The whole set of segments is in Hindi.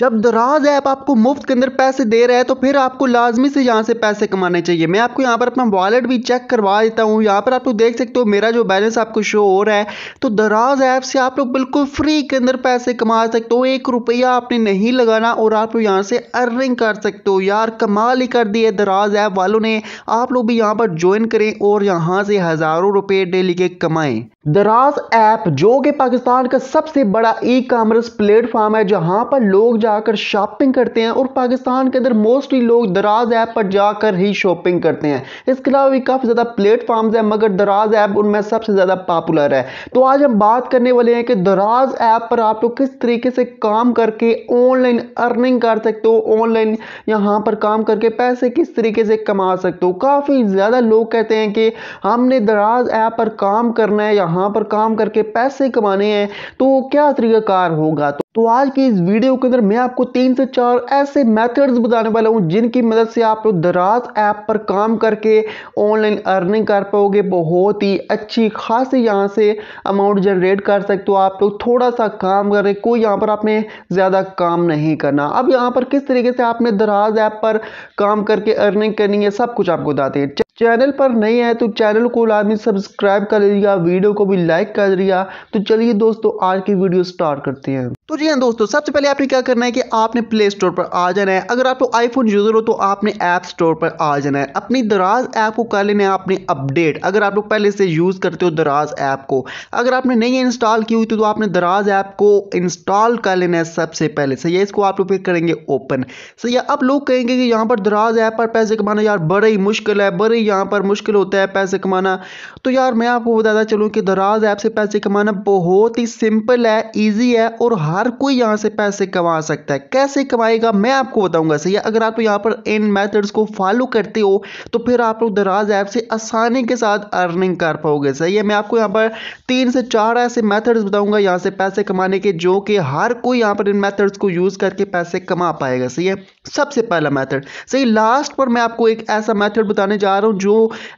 जब दराज ऐप आपको मुफ्त के अंदर पैसे दे रहा है तो फिर आपको लाजमी से यहाँ से पैसे कमाने चाहिए मैं आपको यहाँ पर अपना वॉलेट भी चेक करवा देता हूँ यहाँ पर आप लोग देख सकते हो मेरा जो बैलेंस आपको शो हो रहा है तो दराज ऐप से आप लोग बिल्कुल फ्री के अंदर पैसे कमा सकते हो एक रुपया आपने नहीं लगाना और आप लोग यहाँ से अर्निंग कर सकते हो यार कमाल ही कर दिए दराज ऐप वालों ने आप लोग भी यहाँ पर ज्वाइन करें और यहाँ से हज़ारों रुपये डेली के कमाएं दराज ऐप जो कि पाकिस्तान का सबसे बड़ा ई कॉमर्स प्लेटफॉर्म है जहाँ पर लोग जाकर शॉपिंग करते हैं और पाकिस्तान के अंदर मोस्टली लोग दराज ऐप पर जाकर ही शॉपिंग करते हैं इसके अलावा भी काफ़ी ज़्यादा प्लेटफॉर्म्स हैं मगर दराज ऐप उनमें सबसे ज़्यादा पॉपुलर है तो आज हम बात करने वाले हैं कि दराज ऐप पर आप लोग किस तरीके से काम करके ऑनलाइन अर्निंग कर सकते हो ऑनलाइन यहाँ पर काम करके पैसे किस तरीके से कमा सकते हो काफ़ी ज़्यादा लोग कहते हैं कि हमने दराज ऐप पर काम करना है यहाँ पर काम करके पैसे कमाने हैं तो क्या तरीकाकार होगा तो तो आज की इस वीडियो के अंदर मैं आपको तीन से चार ऐसे मेथड्स बताने वाला हूँ जिनकी मदद से आप लोग दराज ऐप पर काम करके ऑनलाइन अर्निंग कर पाओगे बहुत ही अच्छी खासी यहाँ से अमाउंट जनरेट कर सकते हो आप लोग थोड़ा सा काम कर रहे कोई यहाँ पर आपने ज़्यादा काम नहीं करना अब यहाँ पर किस तरीके से आपने दराज ऐप पर काम करके अर्निंग करनी है सब कुछ आपको बताते हैं चैनल पर नहीं आए तो चैनल को लाजमी सब्सक्राइब कर दिया वीडियो को भी लाइक कर दिया तो चलिए दोस्तों आज की वीडियो स्टार्ट करते हैं तो जी हाँ दोस्तों सबसे पहले आपने क्या करना है कि आपने प्ले स्टोर पर आ जाना है अगर आप तो आईफोन यूज़र हो तो आपने ऐप स्टोर पर आ जाना है अपनी दराज ऐप को कर लेना है आपने अपडेट अगर आप लोग पहले से यूज़ करते हो दराज ऐप को अगर आपने नहीं इंस्टॉल की हुई तो, तो आपने दराज ऐप को इंस्टॉल कर लेना है सबसे पहले सही है इसको आप लोग फिर करेंगे ओपन सही है अब लोग कहेंगे कि यहाँ पर दराज ऐप पर पैसे कमाना यार बड़ा ही मुश्किल है बड़े यहाँ पर मुश्किल होता है पैसे कमाना तो यार मैं आपको बताता चलूँ कि दराज ऐप से पैसे कमाना बहुत ही सिंपल है ईजी है और हर कोई यहाँ से पैसे कमा सकता है कैसे कमाएगा मैं आपको बताऊँगा सही अगर आप यहाँ पर इन मैथड्स को फॉलो करते हो तो फिर आप लोग दराज ऐप से आसानी के साथ अर्निंग कर पाओगे सही है मैं आपको यहाँ पर तीन से चार ऐसे मैथड्स बताऊँगा यहाँ से पैसे कमाने के जो कि हर कोई यहाँ पर इन मैथड्स को यूज़ करके पैसे कमा पाएगा सही है सबसे पहला मैथड सही लास्ट पर मैं आपको एक ऐसा मैथड बताने जा रहा हूँ जो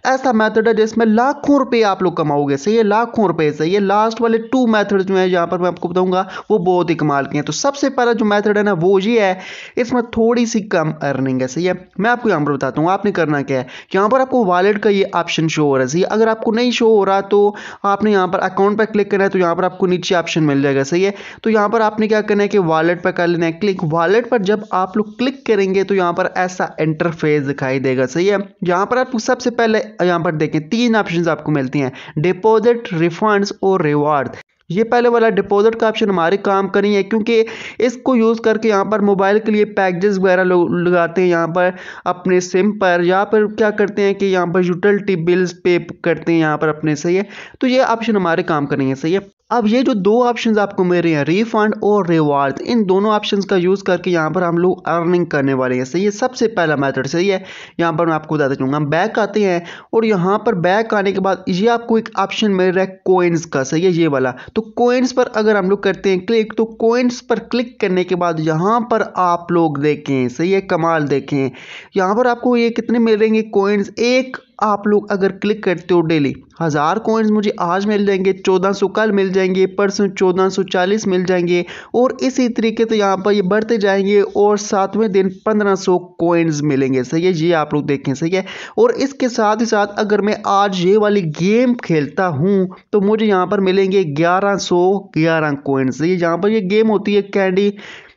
ऐसा मेथड है जिसमें लाखों रुपए आप लोग कमाओगे सही है लाखों रुपए सही है लास्ट वाले टू मेथड जो है यहाँ पर मैं आपको बताऊंगा वो बहुत ही कमाल के हैं तो सबसे पहला जो मेथड है ना वो ये है इसमें थोड़ी सी कम अर्निंग है सही है मैं आपको यहाँ पर बताता हूँ आपने करना क्या है यहाँ पर आपको वॉलेट का ये ऑप्शन शो हो रहा है सही अगर आपको नहीं शो हो रहा तो आपने यहाँ पर अकाउंट पर क्लिक करना है तो यहाँ पर आपको नीचे ऑप्शन मिल जाएगा सही है तो यहाँ पर आपने क्या करना है कि वॉलेट पर कर लेना है क्लिक वॉलेट पर जब आप लोग क्लिक करेंगे तो यहाँ पर ऐसा इंटरफेस दिखाई देगा सही है यहाँ पर आपको सबसे पहले यहाँ पर देखें तीन ऑप्शन आपको मिलती हैं डिपॉजिट रिफंड्स और रिवार्ड ये पहले वाला डिपॉजिट का ऑप्शन हमारे काम का है क्योंकि इसको यूज़ करके यहाँ पर मोबाइल के लिए पैकेजेस वगैरह लोग लगाते हैं यहाँ पर अपने सिम पर या पर क्या करते हैं कि यहाँ पर यूटिलिटी बिल्स पे करते हैं यहाँ पर अपने सही है तो ये ऑप्शन हमारे काम करेंगे है सही है अब ये जो दो ऑप्शंस आपको मिल रहे हैं रिफंड और रिवार्ड इन दोनों ऑप्शंस का यूज़ करके यहाँ पर हम लोग अर्निंग करने वाले हैं सही है सबसे पहला मेथड सही है यहाँ पर मैं आपको बताता चलूँगा हम बैक आते हैं और यहाँ पर बैक आने के बाद ये आपको एक ऑप्शन मिल रहा है कोइंस का सही है ये वाला तो कोइंस पर अगर हम लोग करते हैं क्लिक तो कोइंस पर क्लिक करने के बाद यहाँ पर आप लोग देखें सही है कमाल देखें यहाँ पर आपको ये कितने मिल रहेंगे कोइंस एक आप लोग अगर क्लिक करते हो डेली हज़ार कोइंस मुझे आज मिल जाएंगे चौदह सौ कल मिल जाएंगे परसों चौदह सौ चालीस मिल जाएंगे और इसी तरीके से तो यहाँ पर ये बढ़ते जाएंगे और सातवें दिन पंद्रह सौ कोइंस मिलेंगे सही है ये आप लोग देखें सही है और इसके साथ ही साथ अगर मैं आज ये वाली गेम खेलता हूँ तो मुझे यहाँ पर मिलेंगे ग्यारह सौ ग्यारह कोइंस ये यहाँ पर ये गेम होती है कैंडी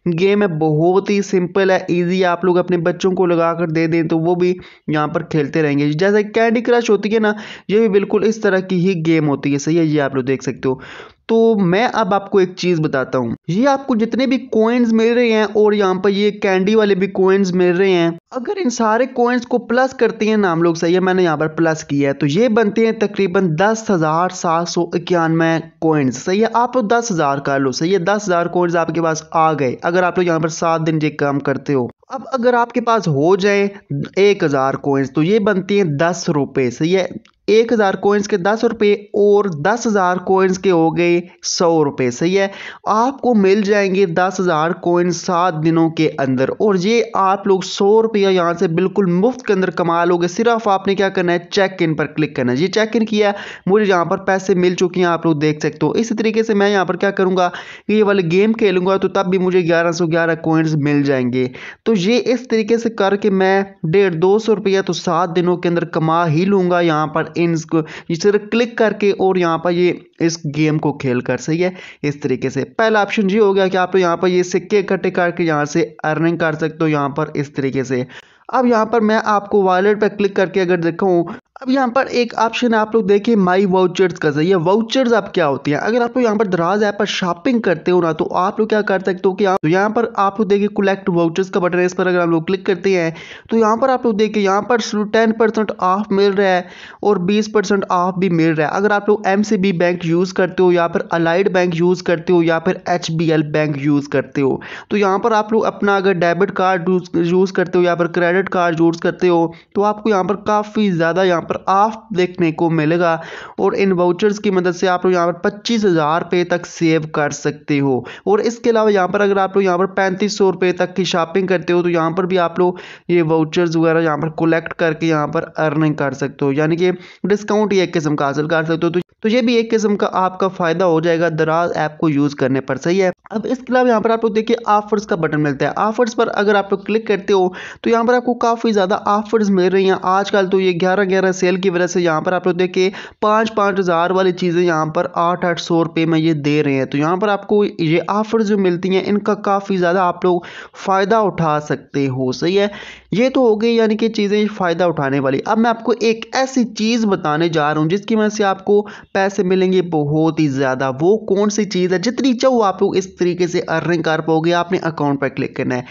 गेम है बहुत ही सिंपल है ईजी आप लोग अपने बच्चों को लगा कर दे दें तो वो भी यहाँ पर खेलते रहेंगे जैसे कैंडी क्रश होती है ना ये भी बिल्कुल इस तरह की ही गेम होती है सही है ये आप लोग देख सकते हो तो मैं अब आपको एक चीज़ बताता हूँ ये आपको जितने भी कोइंस मिल रहे हैं और यहाँ पर ये कैंडी वाले भी कोइंस मिल रहे हैं अगर इन सारे कोइंस को प्लस करते हैं नाम लोग सही है मैंने यहाँ पर प्लस किया है तो ये बनते हैं तकरीबन दस हज़ार सात सौ इक्यानवे कोइंस सही है आप दस हज़ार कर लो सही है दस हज़ार कॉइन्स आपके पास आ गए अगर आप लोग यहाँ पर सात दिन ये काम करते हो अब अगर आपके पास हो जाए एक हज़ार कॉइन्स तो ये बनती हैं दस रुपये सही है एक हज़ार कोइंस के दस रुपये और दस हज़ार कोइंस के हो गए सौ रुपये सही है आपको मिल जाएंगे दस हज़ार कोइंस सात दिनों के अंदर और ये आप लोग सौ रुपया यहाँ से बिल्कुल मुफ्त के अंदर कमा लोगे सिर्फ आपने क्या करना है चेक इन पर क्लिक करना है ये चेक इन किया मुझे यहाँ पर पैसे मिल चुके हैं आप लोग देख सकते हो इसी तरीके से मैं यहाँ पर क्या करूँगा ये वाले गेम खेलूँगा तो तब भी मुझे ग्यारह सौ ग्यारह कोइंस मिल जाएंगे तो ये इस तरीके से करके मैं डेढ़ दो सौ रुपया तो सात दिनों के अंदर कमा ही लूँगा यहाँ पर इनको इस तरह क्लिक करके और यहाँ पर ये इस गेम को खेल कर सही है इस तरीके से पहला ऑप्शन ये हो गया कि आप यहाँ पर ये सिक्के इकट्ठे करके यहाँ से अर्निंग कर सकते हो यहाँ पर इस तरीके से अब यहाँ पर मैं आपको वॉलेट पर क्लिक करके अगर देखूँ अब यहाँ पर एक ऑप्शन आप लोग देखिए माई वाउचर्स का सही है वाउचर्स आप क्या होती हैं अगर आप लोग यहाँ पर दराज ऐप पर शॉपिंग करते हो ना तो आप लोग क्या कर सकते हो कि तो यहाँ पर आप लोग देखिए कलेक्ट वाउचर्स का बटन है इस पर अगर आप लोग क्लिक करते हैं तो यहाँ पर आप लोग देखिए यहाँ पर टेन परसेंट ऑफ मिल रहा है और बीस परसेंट ऑफ भी मिल रहा है अगर आप लोग M C B bank use करते हो या फिर अलाइड बैंक यूज़ करते हो या फिर H B L bank use करते हो तो यहाँ पर आप लोग अपना अगर डेबिट कार्ड यूज़ करते हो या फिर क्रेडिट कार्ड यूज़ करते हो तो आपको यहाँ पर काफ़ी ज़्यादा यहाँ पर ऑफ देखने को मिलेगा और इन वाउचर्स की मदद से आप लोग यहाँ पर पच्चीस हज़ार रुपये तक सेव कर सकते हो और इसके अलावा यहाँ पर अगर आप लोग यहाँ पर पैंतीस सौ रुपये तक की शॉपिंग करते हो तो यहाँ पर भी आप लोग ये वाउचर्स वगैरह यहाँ पर कलेक्ट करके यहाँ पर अर्निंग कर सकते हो यानी कि डिस्काउंट ही एक किस्म का हासिल कर सकते हो तो तो ये भी एक किस्म का आपका फ़ायदा हो जाएगा दराज ऐप को यूज़ करने पर सही है अब इसके अलावा यहाँ पर आप लोग देखिए ऑफर्स का बटन मिलता है ऑफर्स पर अगर आप लोग क्लिक करते हो तो यहाँ पर आपको काफ़ी ज़्यादा ऑफर्स मिल रही हैं आजकल तो ये ग्यारह ग्यारह सेल की वजह से यहाँ पर आप लोग देखिए पाँच पाँच हज़ार वाली चीज़ें यहाँ पर आठ आठ सौ रुपये में ये दे रहे हैं तो यहाँ पर आपको ये ऑफर्स जो मिलती हैं इनका काफ़ी ज़्यादा आप लोग फ़ायदा उठा सकते हो सही है ये तो हो गई यानी कि चीज़ें फ़ायदा उठाने वाली अब मैं आपको एक ऐसी चीज़ बताने जा रहा हूँ जिसकी वजह से आपको पैसे मिलेंगे बहुत ही ज़्यादा वो कौन सी चीज़ है जितनी चाहो आप लोग इस तरीके से अर्निंग कर पाओगे आपने अकाउंट पर क्लिक करना है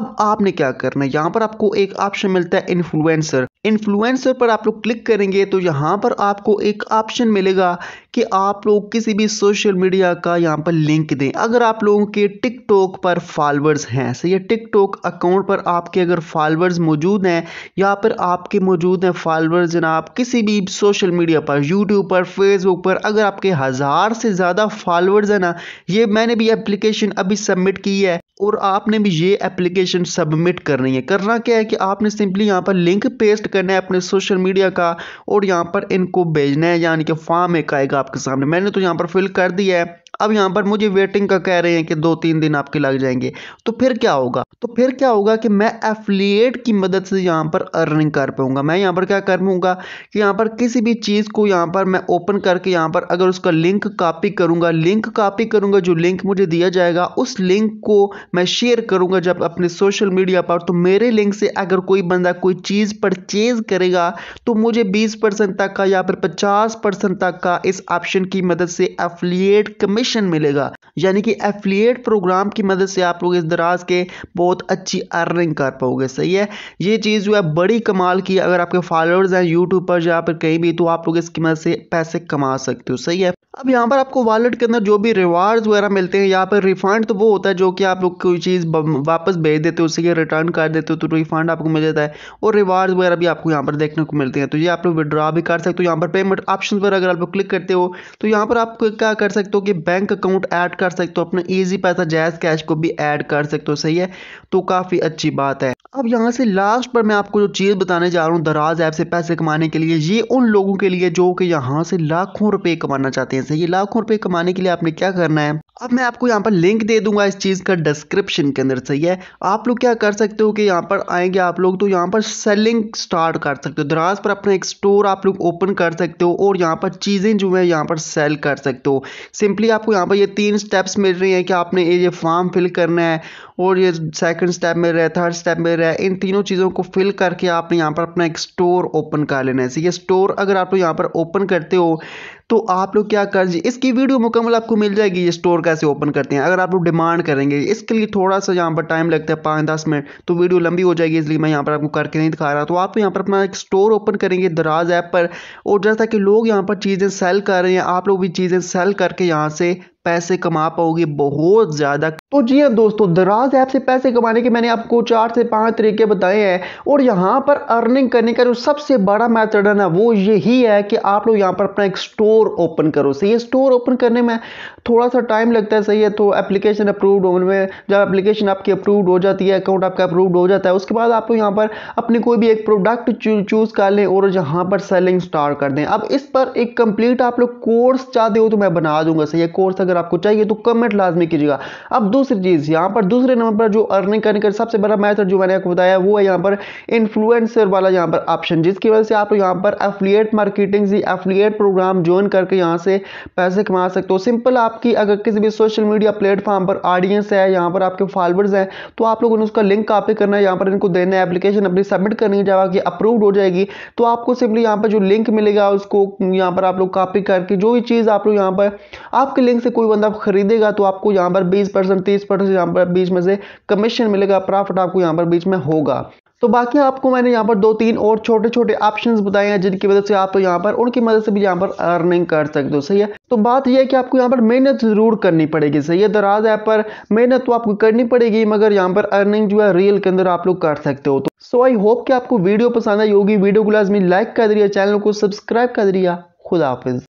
अब आपने क्या करना है यहाँ पर आपको एक ऑप्शन मिलता है इन्फ्लुएंसर इन्फ्लुएंसर पर आप लोग क्लिक करेंगे तो यहाँ पर आपको एक ऑप्शन मिलेगा कि आप लोग किसी भी सोशल मीडिया का यहाँ पर लिंक दें अगर आप लोगों के टिकटॉक पर फॉलोअर्स हैं सही है टिकटॉक अकाउंट पर आपके अगर फॉलोअर्स मौजूद हैं यहाँ पर आपके मौजूद हैं फॉलोअर्स जनाब किसी भी सोशल मीडिया पर यूट्यूब पर फेसबुक पर अगर आपके हज़ार से ज़्यादा फॉलोअर्स हैं ना ये मैंने भी एप्लीकेशन अभी सबमिट की है और आपने भी ये एप्लीकेशन सबमिट करनी है करना क्या है कि आपने सिंपली यहाँ पर लिंक पेस्ट करना है अपने सोशल मीडिया का और यहाँ पर इनको भेजना है यानी कि फॉर्म एक आएगा आपके सामने मैंने तो यहाँ पर फिल कर दिया है अब यहाँ पर मुझे वेटिंग का कह रहे हैं कि दो तीन दिन आपके लग जाएंगे तो फिर क्या होगा तो फिर क्या होगा कि मैं एफिलिएट की मदद से यहाँ पर अर्निंग कर पाऊँगा मैं यहाँ पर क्या कर पाऊँगा कि यहाँ पर किसी भी चीज़ को यहाँ पर मैं ओपन करके यहाँ पर अगर उसका लिंक कापी करूँगा लिंक कापी करूँगा जो लिंक मुझे दिया जाएगा उस लिंक को मैं शेयर करूँगा जब अपने सोशल मीडिया पर तो मेरे लिंक से अगर कोई बंदा कोई चीज़ परचेज करेगा तो मुझे बीस परसेंट तक का या फिर पचास परसेंट तक का इस ऑप्शन की मदद से एफिलिएट कमीशन कमीशन मिलेगा यानी कि एफिलिएट प्रोग्राम की मदद से आप लोग इस दराज के बहुत अच्छी अर्निंग कर पाओगे सही है ये चीज़ जो है बड़ी कमाल की अगर आपके फॉलोअर्स हैं यूट्यूब पर या फिर कहीं भी तो आप लोग इसकी मदद से पैसे कमा सकते हो सही है अब यहाँ पर आपको वॉलेट के अंदर जो भी रिवार्ड्स वगैरह मिलते हैं यहाँ पर रिफंड तो वो होता है जो कि आप लोग कोई चीज़ वापस भेज देते हो उसे रिटर्न कर देते हो तो रिफंड आपको मिल जाता है और रिवार्ड्स वगैरह भी आपको यहाँ पर देखने को मिलते हैं तो ये आप लोग विड्रा भी कर सकते हो यहाँ पर पेमेंट ऑप्शन पर अगर आप लोग क्लिक करते हो तो यहाँ पर आप क्या कर सकते हो कि बैंक अकाउंट ऐड कर सकते हो अपना ईजी पैसा जैज कैश को भी ऐड कर सकते हो सही है तो काफ़ी अच्छी बात है अब यहाँ से लास्ट पर मैं आपको जो चीज़ बताने जा रहा हूँ दराज ऐप से पैसे कमाने के लिए ये उन लोगों के लिए जो कि यहाँ से लाखों रुपये कमाना चाहते हैं एक्सपीरियंस है ये लाखों रुपए कमाने के लिए आपने क्या करना है अब मैं आपको यहाँ पर लिंक दे दूंगा इस चीज़ का डिस्क्रिप्शन के अंदर सही है आप लोग क्या कर सकते हो कि यहाँ पर आएंगे आप लोग तो यहाँ पर सेलिंग स्टार्ट कर सकते हो दराज पर अपना एक स्टोर आप लोग ओपन कर सकते हो और यहाँ पर चीज़ें जो है यहाँ पर सेल कर सकते हो सिंपली आपको यहाँ पर ये तीन स्टेप्स मिल रही हैं कि आपने ये फॉर्म फिल करना है और ये सेकंड स्टेप में रहा है थर्ड स्टेप में रहा है इन तीनों चीज़ों को फिल करके आपने यहाँ पर अपना एक स्टोर ओपन कर लेना है ये स्टोर अगर आप लोग यहाँ पर ओपन करते हो तो आप लोग क्या कर्ज इसकी वीडियो मुकम्मल आपको मिल जाएगी ये स्टोर कैसे ओपन करते हैं अगर आप लोग डिमांड करेंगे इसके लिए थोड़ा सा यहाँ पर टाइम लगता है पाँच दस मिनट तो वीडियो लंबी हो जाएगी इसलिए मैं यहाँ पर आपको करके नहीं दिखा रहा तो आप यहाँ पर अपना एक स्टोर ओपन करेंगे दराज ऐप पर और जैसा कि लोग यहाँ पर चीज़ें सेल कर रहे हैं आप लोग भी चीज़ें सेल करके यहाँ से पैसे कमा पाओगे बहुत ज़्यादा तो जी हाँ दोस्तों दराज ऐप से पैसे कमाने के मैंने आपको चार से पांच तरीके बताए हैं और यहाँ पर अर्निंग करने का जो सबसे बड़ा मैथड है ना वो यही है कि आप लोग यहाँ पर अपना एक स्टोर ओपन करो सही है स्टोर ओपन करने में थोड़ा सा टाइम लगता है सही है तो एप्लीकेशन अप्रूव्ड होने में जब एप्लीकेशन आपकी अप्रूव्ड हो जाती है अकाउंट आपका अप्रूव्ड हो जाता है उसके बाद आप लोग यहाँ पर अपनी कोई भी एक प्रोडक्ट चूज़ कर लें और यहाँ पर सेलिंग स्टार्ट कर दें अब इस पर एक कंप्लीट आप लोग कोर्स चाहते हो तो मैं बना दूंगा सही है कोर्स अगर अगर आपको चाहिए तो कमेंट लाजमी कीजिएगा अब दूसरी चीज़ यहां पर दूसरे नंबर पर जो अर्निंग करने का सबसे बड़ा मैथड जो मैंने आपको बताया वो है यहां पर इन्फ्लुएंसर वाला यहां पर ऑप्शन जिसकी वजह से आप यहां पर affiliate marketing affiliate program join करके यहां से पैसे कमा सकते हो सिंपल आपकी अगर किसी भी सोशल मीडिया प्लेटफॉर्म पर ऑडियंस है यहां पर आपके फॉलोअर्स हैं तो आप लोगों ने उसका लिंक कॉपी करना है यहां पर इनको देना है एप्लीकेशन अपनी सबमिट करनी है जब आपकी अप्रूव्ड हो जाएगी तो आपको सिंपली यहां पर जो लिंक मिलेगा उसको यहां पर आप लोग कॉपी करके जो भी चीज़ आप लोग यहां पर आपके लिंक से कोई बंदा खरीदेगा तो आपको यहाँ पर बीस परसेंट तीस परसेंट यहाँ पर बीच में से कमीशन मिलेगा प्रॉफिट आपको यहाँ पर बीच में होगा तो बाकी आपको मैंने यहाँ पर दो तीन और छोटे छोटे ऑप्शंस बताए हैं जिनकी मदद से आप यहाँ पर उनकी मदद से भी यहाँ पर अर्निंग कर सकते हो सही है तो बात यह है कि आपको यहाँ पर मेहनत जरूर करनी पड़ेगी सही है दराज ऐप पर मेहनत तो आपको करनी पड़ेगी मगर यहाँ पर अर्निंग जो है रियल के अंदर आप लोग कर सकते हो तो सो आई होप कि आपको वीडियो पसंद आई होगी वीडियो को लाजमी लाइक कर दिया चैनल को सब्सक्राइब कर दिया खुदाफिज